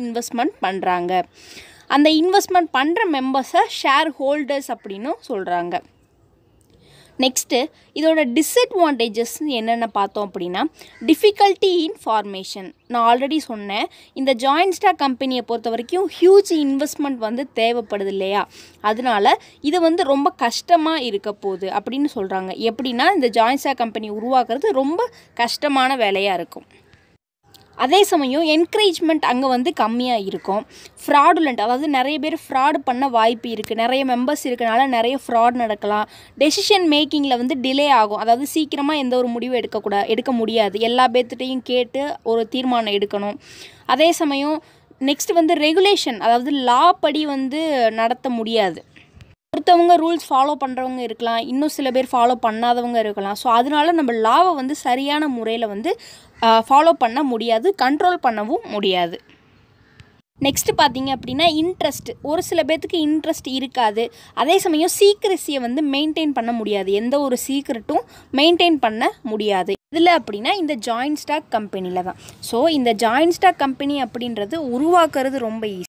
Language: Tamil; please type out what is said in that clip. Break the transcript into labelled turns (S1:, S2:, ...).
S1: இன்வெஸ்ட்மெண்ட் பண்ணுறாங்க அந்த இன்வெஸ்ட்மெண்ட் பண்ணுற மெம்பர்ஸை ஷேர் ஹோல்டர்ஸ் அப்படின்னு சொல்கிறாங்க நெக்ஸ்ட்டு இதோட டிஸ்அட்வான்டேஜஸ் என்னென்ன பார்த்தோம் அப்படின்னா டிஃபிகல்ட்டி இன் ஃபார்மேஷன் நான் ஆல்ரெடி சொன்னேன் இந்த ஜாயின்ட் ஸ்டாக் கம்பெனியை பொறுத்த வரைக்கும் ஹியூஜ் இன்வெஸ்ட்மெண்ட் வந்து தேவைப்படுது இல்லையா அதனால இது வந்து ரொம்ப கஷ்டமாக இருக்க போகுது அப்படின்னு சொல்கிறாங்க எப்படின்னா இந்த ஜாயின்ட் ஸ்டாக் கம்பெனி உருவாக்குறது ரொம்ப கஷ்டமான வேலையாக இருக்கும் அதே சமயம் என்கரேஜ்மெண்ட் அங்கே வந்து கம்மியாக இருக்கும் ஃப்ராடுலண்ட் அதாவது நிறைய பேர் ஃப்ராடு பண்ண வாய்ப்பு இருக்குது நிறைய மெம்பர்ஸ் இருக்கனால நிறைய ஃப்ராட் நடக்கலாம் டெசிஷன் மேக்கிங்கில் வந்து டிலே ஆகும் அதாவது சீக்கிரமாக எந்த ஒரு முடிவும் எடுக்கக்கூடாது எடுக்க முடியாது எல்லா பேர்த்துட்டையும் கேட்டு ஒரு தீர்மானம் எடுக்கணும் அதே சமயம் நெக்ஸ்ட் வந்து ரெகுலேஷன் அதாவது லா படி வந்து நடத்த முடியாது ஒருத்தவங்க ரூல்ஸ் ஃபாலோ பண்ணுறவங்க இருக்கலாம் இன்னும் சில பேர் ஃபாலோ பண்ணாதவங்க இருக்கலாம் ஸோ அதனால நம்ம லாவை வந்து சரியான முறையில் வந்து ஃபாலோ பண்ண முடியாது கண்ட்ரோல் பண்ணவும் முடியாது நெக்ஸ்ட்டு பார்த்தீங்க அப்படின்னா இன்ட்ரெஸ்ட் ஒரு சில பேர்த்துக்கு இன்ட்ரெஸ்ட் இருக்காது அதே சமயம் சீக்ரெசியை வந்து மெயின்டைன் பண்ண முடியாது எந்த ஒரு சீக்ரெட்டும் மெயின்டைன் பண்ண முடியாது இதில் அப்படின்னா இந்த ஜாயின்ட் ஸ்டாக் கம்பெனியில் தான் ஸோ இந்த ஜாயின்ட் ஸ்டாக் கம்பெனி அப்படின்றது உருவாக்குறது ரொம்ப ஈஸி